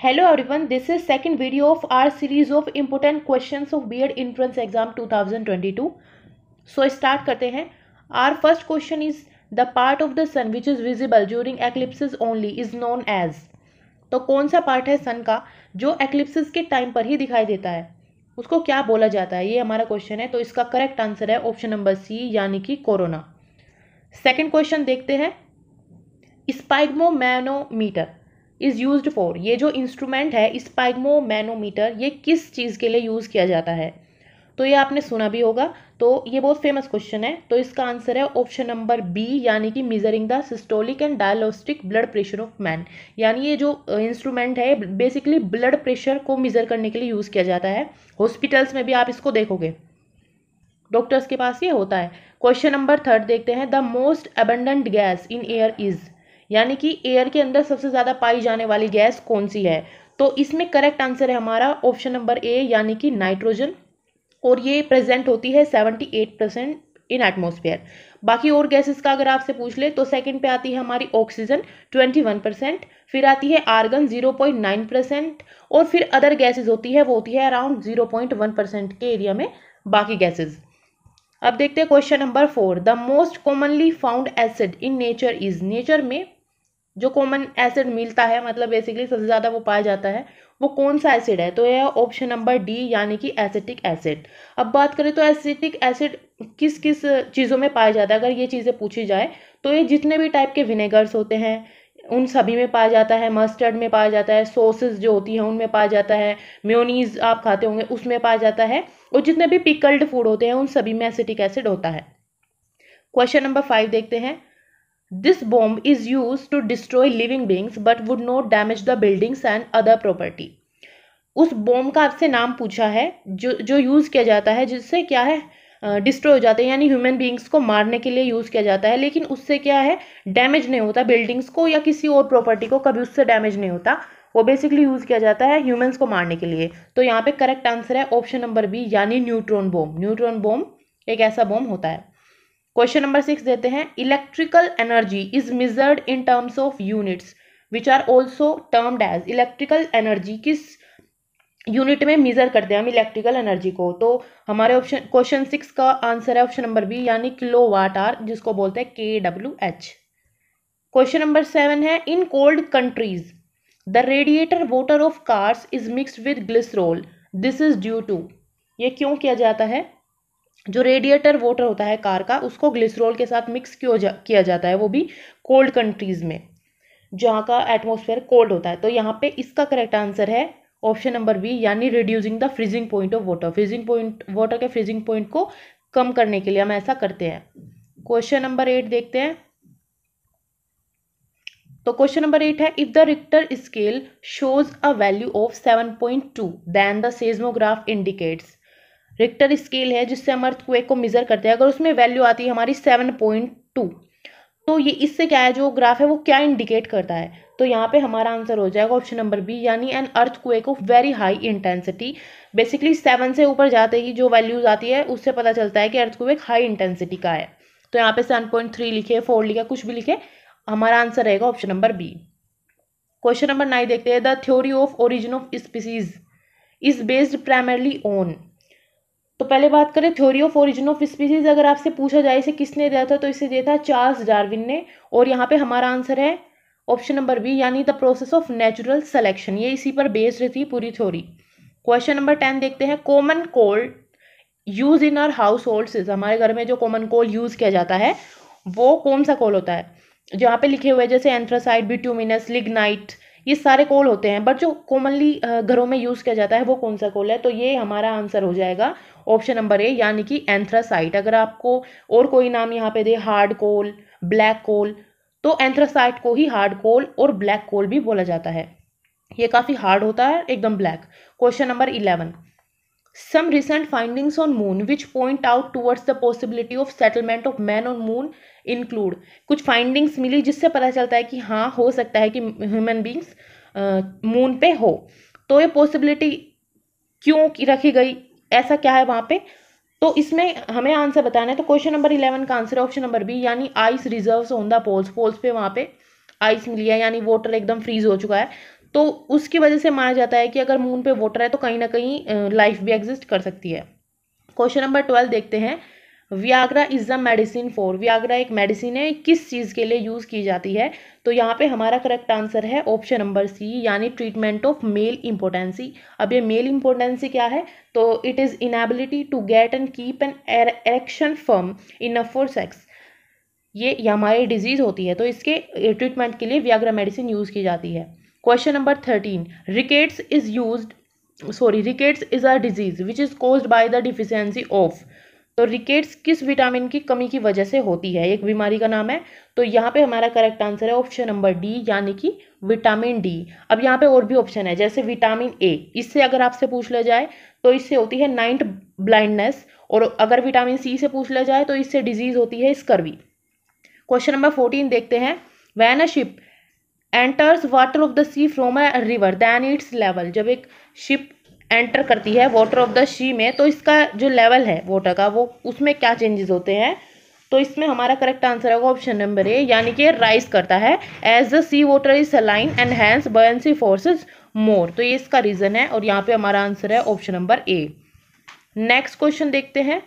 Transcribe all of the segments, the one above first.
hello everyone this is second video of our series of important questions of BEd entrance exam 2022 so start करते हैं our first question is the part of the sun which is visible during eclipses only is known as तो कौन सा part है सन का जो eclipses के time पर ही दिखाई देता है उसको क्या बोला जाता है ये हमारा क्वेश्चन है तो इसका करेक्ट आंसर है ऑप्शन नंबर सी यानी कि कोरोना सेकेंड क्वेश्चन देखते हैं स्पाइगमोमैनोमीटर इज़ यूज फॉर ये जो इंस्ट्रूमेंट है स्पाइगमोमैनोमीटर ये किस चीज़ के लिए यूज़ किया जाता है तो ये आपने सुना भी होगा तो ये बहुत फेमस क्वेश्चन है तो इसका आंसर है ऑप्शन नंबर बी यानी कि measuring the systolic and diastolic blood pressure of man यानी ये जो इंस्ट्रूमेंट है बेसिकली ब्लड प्रेशर को मिजर करने के लिए यूज़ किया जाता है हॉस्पिटल्स में भी आप इसको देखोगे डॉक्टर्स के पास ये होता है क्वेश्चन नंबर थर्ड देखते हैं the most abundant gas in air is यानी कि एयर के अंदर सबसे ज़्यादा पाई जाने वाली गैस कौन सी है तो इसमें करेक्ट आंसर है हमारा ऑप्शन नंबर ए यानी कि नाइट्रोजन और ये प्रेजेंट होती है seventy eight percent in atmosphere बाकी और गैसेस का अगर आपसे पूछ ले तो सेकंड पे आती है हमारी ऑक्सीजन 21 परसेंट फिर आती है आर्गन 0.9 परसेंट और फिर अदर गैसेस होती है वो होती है अराउंड 0.1 परसेंट के एरिया में बाकी गैसेस अब देखते हैं question number four the most commonly found acid in nature is nature में जो कॉमन एसिड मिलता है मतलब बेसिकली सबसे ज़्यादा वो पाया जाता है वो कौन सा एसिड है तो यह ऑप्शन नंबर डी यानी कि एसिटिक एसिड अब बात करें तो एसिटिक एसिड किस किस चीज़ों में पाया जाता है अगर ये चीज़ें पूछी जाए तो ये जितने भी टाइप के विनेगर्स होते हैं उन सभी में पाया जाता है मस्टर्ड में पाया जाता है सॉसेस जो होती हैं उनमें पाया जाता है म्योनीज आप खाते होंगे उसमें पाया जाता है और जितने भी पिकल्ड फूड होते हैं उन सभी में एसिटिक एसिड होता है क्वेश्चन नंबर फाइव देखते हैं this bomb is use to destroy living beings but would not damage the buildings and other property उस बॉम्ब का आपसे नाम पूछा है जो जो यूज़ किया जाता है जिससे क्या है डिस्ट्रॉय हो जाते हैं यानी ह्यूमन बींग्स को मारने के लिए यूज़ किया जाता है लेकिन उससे क्या है डैमेज नहीं होता बिल्डिंग्स को या किसी और प्रॉपर्टी को कभी उससे डैमेज नहीं होता वो बेसिकली यूज़ किया जाता है ह्यूमन्स को मारने के लिए तो यहाँ पे करेक्ट आंसर है ऑप्शन नंबर बी यानी न्यूट्रॉन बॉम्ब न्यूट्रॉन बॉम्ब एक ऐसा बॉम्ब होता है क्वेश्चन नंबर सिक्स देते हैं electrical energy is measured in terms of units which are also termed as electrical energy किस यूनिट में मेजर करते हैं हम इलेक्ट्रिकल एनर्जी को तो हमारे ऑप्शन क्वेश्चन सिक्स का आंसर है ऑप्शन नंबर बी यानी किलो वाट आर जिसको बोलते हैं K W H question number seven है in cold countries the radiator water of cars is mixed with glycerol this is due to ये क्यों किया जाता है जो रेडिएटर वोटर होता है कार का उसको ग्लिसरॉल के साथ मिक्स क्यों जा, किया जाता है वो भी कोल्ड कंट्रीज़ में जहाँ का एटमोसफेयर कोल्ड होता है तो यहाँ पे इसका करेक्ट आंसर है ऑप्शन नंबर बी यानी reducing the freezing point of water freezing point water के फ्रीजिंग पॉइंट को कम करने के लिए हम ऐसा करते हैं क्वेश्चन नंबर एट देखते हैं तो क्वेश्चन नंबर एट है if the Richter scale shows a value of seven point two then the seismograph indicates Richter scale है जिससे हम अर्थ क्वेक को मेज़र करते हैं अगर उसमें वैल्यू आती है हमारी सेवन पॉइंट टू तो ये इससे क्या है जो ग्राफ है वो क्या इंडिकेट करता है तो यहाँ पे हमारा आंसर हो जाएगा ऑप्शन नंबर बी यानी an earthquake of very high intensity basically seven से ऊपर जाते ही जो वैल्यूज़ आती है उससे पता चलता है कि अर्थ क्वेक हाई इंटेंसिटी का है तो यहाँ पे सेवन पॉइंट थ्री लिखे फोर लिखे कुछ भी लिखे हमारा आंसर रहेगा option number B question number nine देखते हैं the theory of origin of species is based primarily on तो पहले बात करें theory of origin of species अगर आपसे पूछा जाए इसे किसने दिया था तो इसे दिया था चार्ल्स डार्विन ने और यहाँ पे हमारा आंसर है ऑप्शन नंबर बी यानी the process of natural selection ये इसी पर बेस्ड थी पूरी थ्योरी क्वेश्चन नंबर टेन देखते हैं common cold use in our household हमारे घर में जो कॉमन कोल यूज़ किया जाता है वो कौन सा कोल होता है जहाँ पे लिखे हुए जैसे एंथ्रासाइड बिट्यूमिनस लिग्नाइट ये सारे कोल होते हैं बट जो कॉमनली घरों में यूज़ किया जाता है वो कौन सा कोल है तो ये हमारा आंसर हो जाएगा ऑप्शन नंबर ए यानी कि एंथ्रासाइट अगर आपको और कोई नाम यहाँ पे दे हार्ड कोल ब्लैक कोल तो एंथ्रासाइट को ही हार्ड कोल और ब्लैक कोल भी बोला जाता है ये काफ़ी हार्ड होता है एकदम black question number eleven some recent findings on moon which point out towards the possibility of settlement of man on moon include कुछ findings मिली जिससे पता चलता है कि हाँ हो सकता है कि human beings moon uh, पे हो तो ये पॉसिबिलिटी क्यों रखी गई ऐसा क्या है वहाँ पे तो इसमें हमें आंसर बताना है तो क्वेश्चन नंबर इलेवन का आंसर ऑप्शन नंबर बी यानी ice reserves on the poles poles पे वहाँ पे आइस मिली है यानी वाटर एकदम फ्रीज हो चुका है तो उसकी वजह से माना जाता है कि अगर मून पे वोटर है तो कहीं ना कहीं लाइफ भी एग्जिस्ट कर सकती है क्वेश्चन नंबर ट्वेल्व देखते हैं Viagra is the medicine for Viagra एक मेडिसिन है किस चीज़ के लिए यूज़ की जाती है तो यहाँ पे हमारा करेक्ट आंसर है ऑप्शन नंबर सी यानी ट्रीटमेंट ऑफ मेल इम्पोर्टेंसी अब ये मेल इम्पोर्टेंसी क्या है तो it is inability to get and keep an erection firm in for sex ये हमारी डिजीज़ होती है तो इसके ट्रीटमेंट के लिए व्याग्रा मेडिसिन यूज़ की जाती है question number thirteen rickets is use sorry rickets is a disease which is cause by the deficiency of तो रिकेट्स किस विटामिन की कमी की वजह से होती है एक बीमारी का नाम है तो यहाँ पे हमारा करेक्ट आंसर है ऑप्शन नंबर डी यानी कि विटामिन डी अब यहाँ पे और भी ऑप्शन है जैसे विटामिन ए इससे अगर आपसे पूछ लिया जाए तो इससे होती है नाइन्ट ब्लाइंडनेस और अगर विटामिन सी से पूछ लिया जाए तो इससे डिजीज होती है स्कर्वी क्वेश्चन नंबर फोर्टीन देखते हैं when a ship enters water of the sea from a river then its level जब एक शिप एंटर करती है वाटर ऑफ द सी में तो इसका जो लेवल है वाटर का वो उसमें क्या चेंजेस होते हैं तो इसमें हमारा करेक्ट आंसर होगा ऑप्शन नंबर ए यानी कि राइज करता है as the sea water is saline and hence forces more तो ये इसका रीज़न है और यहाँ पे हमारा आंसर है option number A next question देखते हैं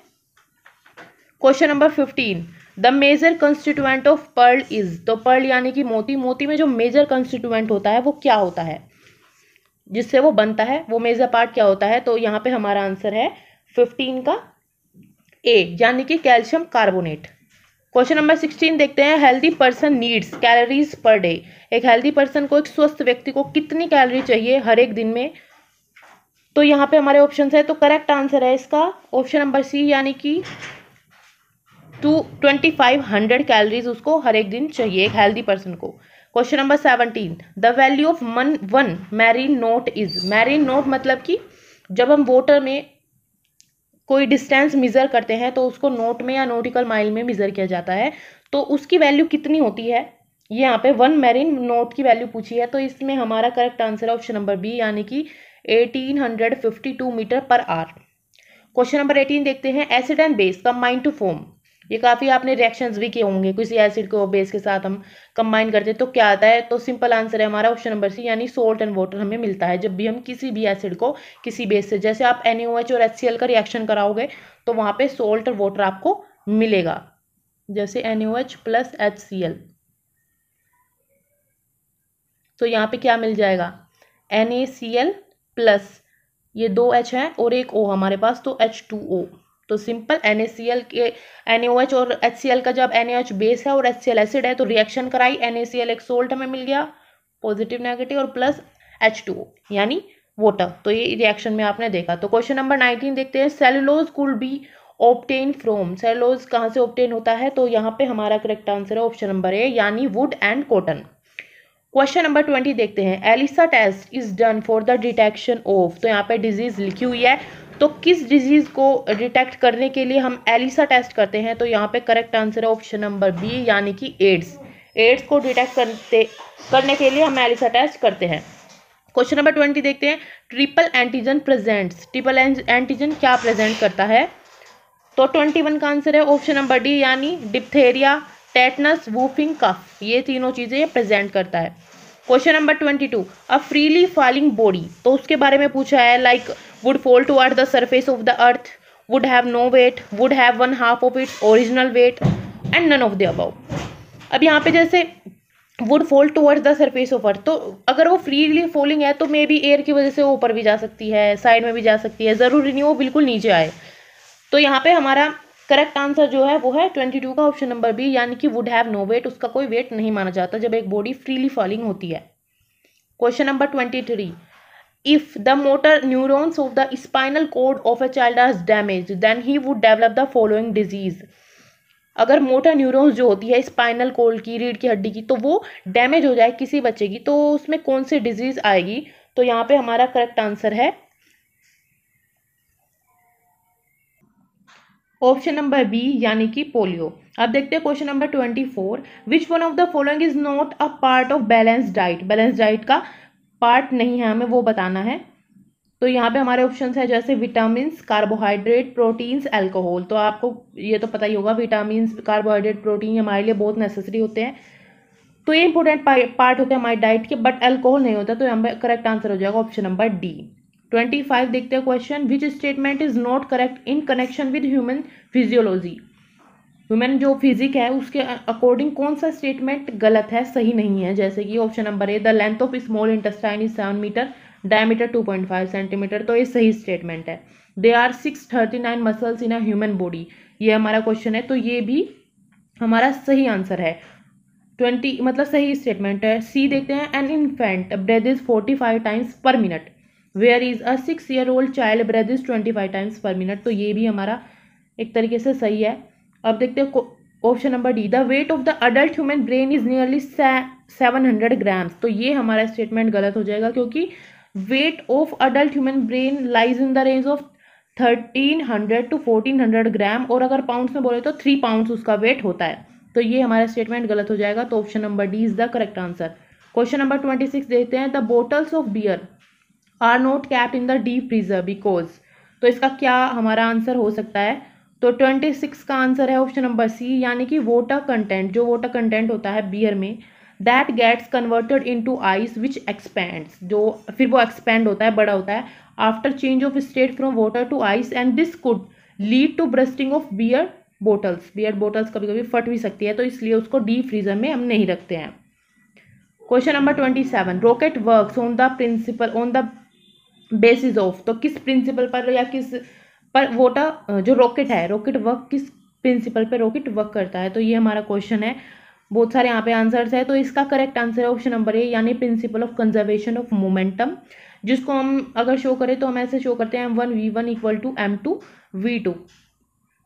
question number fifteen the major constituent of pearl is तो पर्ल यानी कि मोती मोती में जो मेजर कंस्टिट्यूएंट होता है वो क्या होता है जिससे वो बनता है वो मेजर पार्ट क्या होता है तो यहाँ पे हमारा आंसर है फिफ्टीन का ए यानी कि calcium carbonate question number sixteen देखते हैं healthy person needs calories per day एक हेल्दी पर्सन को एक स्वस्थ व्यक्ति को कितनी कैलोरी चाहिए हर एक दिन में तो यहाँ पे हमारे ऑप्शन है तो करेक्ट आंसर है इसका ऑप्शन नंबर सी यानी कि two twenty five hundred calories उसको हर एक दिन चाहिए एक हेल्दी पर्सन को question number seventeen the value of man one marine note is marine note मतलब कि जब हम वोटर में कोई डिस्टेंस मेज़र करते हैं तो उसको नोट में या नोटिकल माइल में मेज़र किया जाता है तो उसकी वैल्यू कितनी होती है ये यहाँ पे वन मैरिन नोट की वैल्यू पूछी है तो इसमें हमारा करेक्ट आंसर है ऑप्शन नंबर बी यानी कि eighteen hundred fifty two meter पर आर क्वेश्चन नंबर एटीन देखते हैं एसिड एंड बेस माइंड टू फॉर्म ये काफ़ी आपने रिएक्शंस भी किए होंगे किसी एसिड को बेस के साथ हम कंबाइन करते हैं तो क्या आता है तो सिंपल आंसर है हमारा ऑप्शन नंबर सी यानी सोल्ट एंड वाटर हमें मिलता है जब भी हम किसी भी एसिड को किसी बेस से जैसे आप एन और एच का रिएक्शन कराओगे तो वहाँ पर सोल्ट और वाटर आपको मिलेगा जैसे N H plus H C L तो यहाँ पे क्या मिल जाएगा N A C L plus ये दो एच है और एक ओ हमारे पास तो एच टू ओ तो सिंपल एन के एन और एच का जब एन बेस है और एच एसिड है तो रिएक्शन कराई एन एक सोल्ट हमें मिल गया पॉजिटिव नेगेटिव और प्लस एच यानी वोटर तो ये रिएक्शन में आपने देखा तो क्वेश्चन नंबर नाइनटीन देखते हैं सेलुलोज कुल बी ऑप्टेन फ्रोम सेलुलोज कहाँ से ऑप्टेन होता है तो यहाँ पे हमारा करेक्ट आंसर है ऑप्शन नंबर ए यानी wood and cotton question number twenty देखते हैं ELISA test is done for the detection of तो यहाँ पे डिजीज लिखी हुई है तो किस डिजीज़ को डिटेक्ट करने के लिए हम एलिसा टेस्ट करते हैं तो यहाँ पे करेक्ट आंसर है ऑप्शन नंबर बी यानी कि एड्स एड्स को डिटेक्ट करते करने के लिए हम एलिसा टेस्ट करते हैं क्वेश्चन नंबर ट्वेंटी देखते हैं triple antigen presents triple antigen क्या प्रेजेंट करता है तो ट्वेंटी वन का आंसर है ऑप्शन नंबर डी यानी डिप्थेरिया टेटनस वूफिंग कफ ये तीनों चीज़ें प्रेजेंट करता है question number twenty two a freely falling body तो उसके बारे में पूछा है like like, would fall toward the surface of the earth would have no weight would have one half of its original weight and none of the above अब यहाँ पे जैसे would fall towards the surface of earth तो अगर वो freely falling है तो may be air की वजह से वो ऊपर भी जा सकती है साइड में भी जा सकती है ज़रूरी नहीं वो बिल्कुल नीचे आए तो यहाँ पे हमारा करेक्ट आंसर जो है वो है ट्वेंटी टू का ऑप्शन नंबर बी यानी कि वुड हैव नो वेट उसका कोई वेट नहीं माना जाता जब एक बॉडी फ्रीली फॉलिंग होती है question number twenty three if the motor neurons of the spinal cord of a child are damaged then he would develop the following disease अगर मोटर न्यूरॉन्स जो होती है स्पाइनल कोल्ड की रीढ़ की हड्डी की तो वो डैमेज हो जाए किसी बच्चे की तो उसमें कौन सी डिजीज आएगी तो यहाँ पे हमारा करेक्ट आंसर है ऑप्शन नंबर बी यानी कि पोलियो अब देखते हैं question number twenty four which one of the following is not a part of balance diet balance diet का पार्ट नहीं है हमें वो बताना है तो यहाँ पे हमारे ऑप्शन है जैसे विटामिन कार्बोहाइड्रेट प्रोटीन्स एल्कोहल तो आपको ये तो पता ही होगा विटामिन कार्बोहाइड्रेट प्रोटीन हमारे लिए बहुत नेसेसरी होते हैं तो ये इंपॉर्टेंट पार्ट होते हैं हमारी डाइट के बट एल्कोहल नहीं होता तो यहाँ पर करेक्ट आंसर हो जाएगा option number D twenty five देखते हैं question which statement is not correct in connection with human physiology human जो फिजिक है उसके अकॉर्डिंग कौन सा स्टेटमेंट गलत है सही नहीं है जैसे कि option number A the length of small intestine is seven meter diameter two point five centimeter तो ये सही स्टेटमेंट है there are six thirty nine muscles in a human body ये हमारा क्वेश्चन है तो ये भी हमारा सही आंसर है ट्वेंटी मतलब सही स्टेटमेंट है सी देखते हैं an infant breath is forty five times per minute where is a six year old child breath is twenty five times per minute तो ये भी हमारा एक तरीके से सही है अब देखते हैं option number D the weight of the adult human brain is nearly seven hundred grams तो ये हमारा स्टेटमेंट गलत हो जाएगा क्योंकि weight of adult human brain lies in the range of thirteen hundred to fourteen hundred gram और अगर pounds में बोले तो थ्री पाउंड्स उसका वेट होता है तो ये हमारा स्टेटमेंट गलत हो जाएगा तो option number D is the correct answer question number twenty six देखते हैं the bottles of beer are not kept in the deep freezer because तो इसका क्या हमारा आंसर हो सकता है तो ट्वेंटी सिक्स का आंसर है ऑप्शन नंबर सी यानी कि वोटा कंटेंट जो वोटा कंटेंट होता है बियर में that gets converted into ice which expands जो फिर वो एक्सपेंड होता है बड़ा होता है after change of state from water to ice and this could lead to bursting of beer bottles beer bottles कभी कभी फट भी सकती है तो इसलिए उसको डीप फ्रीजर में हम नहीं रखते हैं question number twenty seven rocket work on the principle on the basis of तो किस प्रिंसिपल पर या किस पर वोटा जो रॉकेट है रॉकेट वर्क किस प्रिंसिपल पे रॉकेट वर्क करता है तो ये हमारा क्वेश्चन है बहुत सारे यहाँ पे आंसर्स है तो इसका करेक्ट आंसर है ऑप्शन नंबर ए यानी principle of conservation of momentum जिसको हम अगर शो करें तो हम ऐसे शो करते हैं M one V one equal to M two V two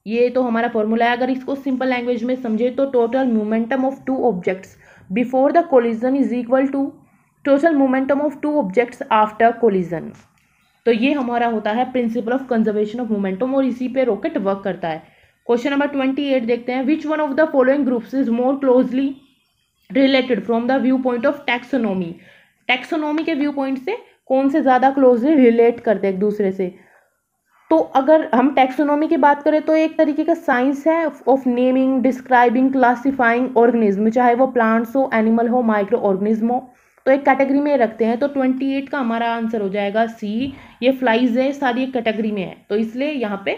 ये तो हमारा फॉर्मूला है अगर इसको सिंपल लैंग्वेज में समझे तो total momentum of two objects before the collision is equal to total momentum of two objects after collision तो ये हमारा होता है principle of conservation of momentum और इसी पे रॉकेट वर्क करता है क्वेश्चन नंबर ट्वेंटी एट देखते हैं which one of the following groups is more closely related from the view point of taxonomy taxonomy के व्यू पॉइंट से कौन से ज़्यादा क्लोजली रिलेट करते हैं एक दूसरे से तो अगर हम टैक्सोनॉमी की बात करें तो एक तरीके का साइंस है of naming describing classifying organism चाहे वो प्लांट्स हो एनिमल हो माइक्रो ऑर्गेनिज्म हो तो एक कैटेगरी में रखते हैं तो ट्वेंटी एट का हमारा आंसर हो जाएगा सी ये फ्लाइज है सारी एक कैटेगरी में है तो इसलिए यहाँ पे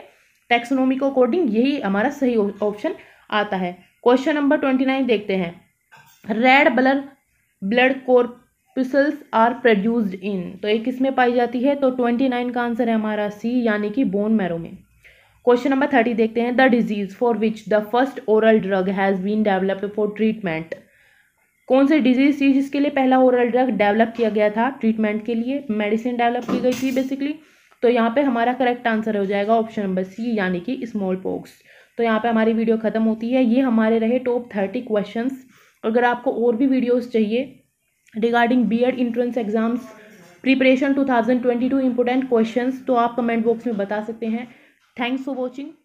टेक्सोनोमी को अकॉर्डिंग यही हमारा सही ऑप्शन आता है क्वेश्चन नंबर ट्वेंटी नाइन देखते हैं red blood blood corpuscles are produced in तो एक इसमें पाई जाती है तो ट्वेंटी नाइन का आंसर है हमारा सी यानी कि बोन मैरो में क्वेश्चन नंबर थर्टी देखते हैं the disease for which the first oral drug has been developed for treatment कौन से डिजीज थी जिसके लिए पहला ओरल ड्रग डेवलप किया गया था ट्रीटमेंट के लिए मेडिसिन डेवलप की गई थी बेसिकली तो यहाँ पे हमारा करेक्ट आंसर हो जाएगा ऑप्शन नंबर सी यानी कि स्मॉल पॉक्स तो यहाँ पे हमारी वीडियो ख़त्म होती है ये हमारे रहे टॉप थर्टी क्वेश्चंस अगर आपको और भी वीडियोस चाहिए regarding Ed entrance exams preparation to important question तो आप कमेंट बॉक्स में बता सकते हैं थैंक्स फॉर वॉचिंग